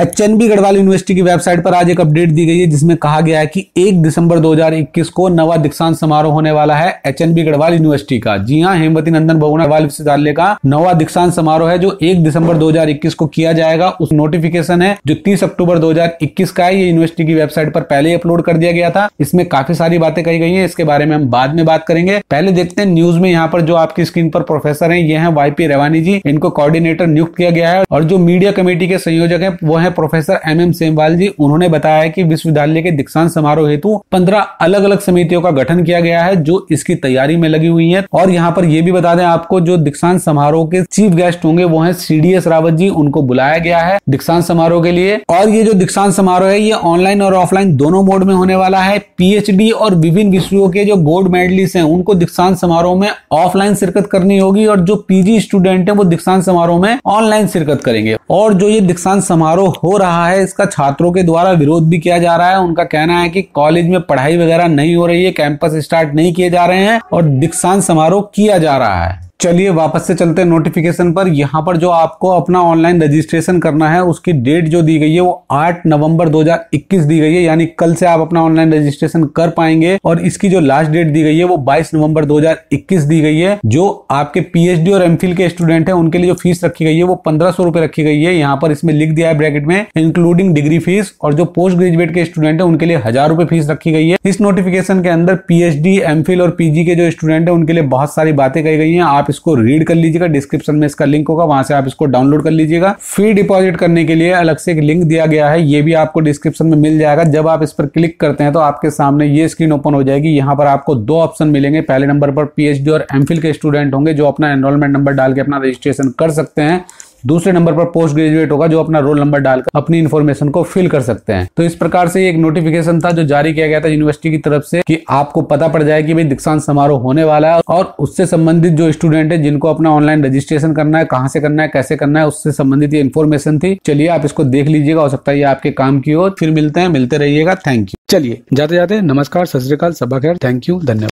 H N B Garhwal university की website पर आज एक अपडेट दी गई है जिसमें कहा गया है कि 1 दिसंबर 2021 को नवा दीक्षांत समारोह होने वाला है H N B Garhwal university का जी हाँ हेमवती नंदन बहुना गढ़वाल विश्वविद्यालय का नवा दीक्षांत समारोह है जो 1 दिसंबर 2021 को किया जाएगा उस नोटिफिकेशन है जो तीस अक्टूबर दो का है ये यूनिवर्सिटी की वेबसाइट पर पहले ही अपलोड कर दिया गया था इसमें काफी सारी बातें कही गई है इसके बारे में हम बाद में बात करेंगे पहले देखते हैं न्यूज में यहाँ पर जो आपकी स्क्रीन पर प्रोफेसर है ये है वाई रेवानी जी इनको कोऑर्डिनेटर नियुक्त किया गया है और जो मीडिया कमेटी के संयोजक है वो है हैं professor M M Semwal ji उन्होंने बताया है कि विश्वविद्यालय के दीक्षांत समारोह हेतु पंद्रह अलग अलग समितियों का गठन किया गया है जो इसकी तैयारी में लगी हुई है और यहाँ पर यह भी बता दें आपको जो दीक्षांत समारोह के चीफ गेस्ट होंगे वो है सीडीएस रावत जी उनको बुलाया गया है दीक्षांत समारोह के लिए और ये जो दीक्षांत समारोह है ये ऑनलाइन और ऑफलाइन दोनों मोड में होने वाला है पीएचडी और विभिन्न विषयों के जो गोल्ड मेडलिस्ट हैं उनको दीक्षांत समारोह में ऑफलाइन शिरकत करनी होगी और जो पीजी स्टूडेंट है वो दीक्षांत समारोह में ऑनलाइन शिरकत करेंगे और जो ये दीक्षांत समारोह हो रहा है इसका छात्रों के द्वारा विरोध भी किया जा रहा है उनका कहना है कि कॉलेज में पढ़ाई वगैरह नहीं हो रही है कैंपस स्टार्ट नहीं किए जा रहे हैं और दीक्षांत समारोह किया जा रहा है चलिए वापस से चलते हैं नोटिफिकेशन पर यहाँ पर जो आपको अपना ऑनलाइन रजिस्ट्रेशन करना है उसकी डेट जो दी गई है वो 8 नवंबर 2021 दी गई है यानी कल से आप अपना ऑनलाइन रजिस्ट्रेशन कर पाएंगे और इसकी जो लास्ट डेट दी गई है वो 22 नवंबर 2021 दी गई है जो आपके पीएचडी और एमफिल के स्टूडेंट है उनके लिए जो फीस रखी गई है वो पंद्रह सौ रखी गई है यहाँ पर इसमें लिख दिया है ब्रैकेट में इंक्लूडिंग डिग्री फीस और जो पोस्ट ग्रेजुएट के स्टूडेंट है उनके लिए हजार फीस रखी गई है इस नोटिफिकेशन के अंदर पीएचडी एमफिल और पीजी के जो स्टूडेंट है उनके लिए बहुत सारी बातें कही गई है आप आप इसको रीड कर लीजिएगा डिस्क्रिप्शन में इसका लिंक होगा वहां से आप इसको डाउनलोड कर लीजिएगा फी डिपॉजिट करने के लिए अलग से एक लिंक दिया गया है ये भी आपको डिस्क्रिप्शन में मिल जाएगा जब आप इस पर क्लिक करते हैं तो आपके सामने ये स्क्रीन ओपन हो जाएगी यहाँ पर आपको दो ऑप्शन मिलेंगे पहले नंबर पर पीएचडी और एमफिल के स्टूडेंट होंगे जो अपना एनरोलमेंट नंबर डाल के अपना रजिस्ट्रेशन कर सकते हैं दूसरे नंबर पर पोस्ट ग्रेजुएट होगा जो अपना रोल नंबर डालकर अपनी इन्फॉर्मेशन को फिल कर सकते हैं तो इस प्रकार से एक नोटिफिकेशन था जो जारी किया गया था यूनिवर्सिटी की तरफ से कि आपको पता पड़ जाए कि भाई दीक्षांत समारोह होने वाला है और उससे संबंधित जो स्टूडेंट है जिनको अपना ऑनलाइन रजिस्ट्रेशन करना है कहाँ से करना है कैसे करना है उससे संबंधित ये इन्फॉर्मेशन थी चलिए आप इसको देख लीजिएगा हो सकता है ये आपके काम की हो फिर मिलते हैं मिलते रहिएगा थैंक यू चलिए जाते जाते नमस्कार सत श्रीकाल सभा खैर थैंक यू धन्यवाद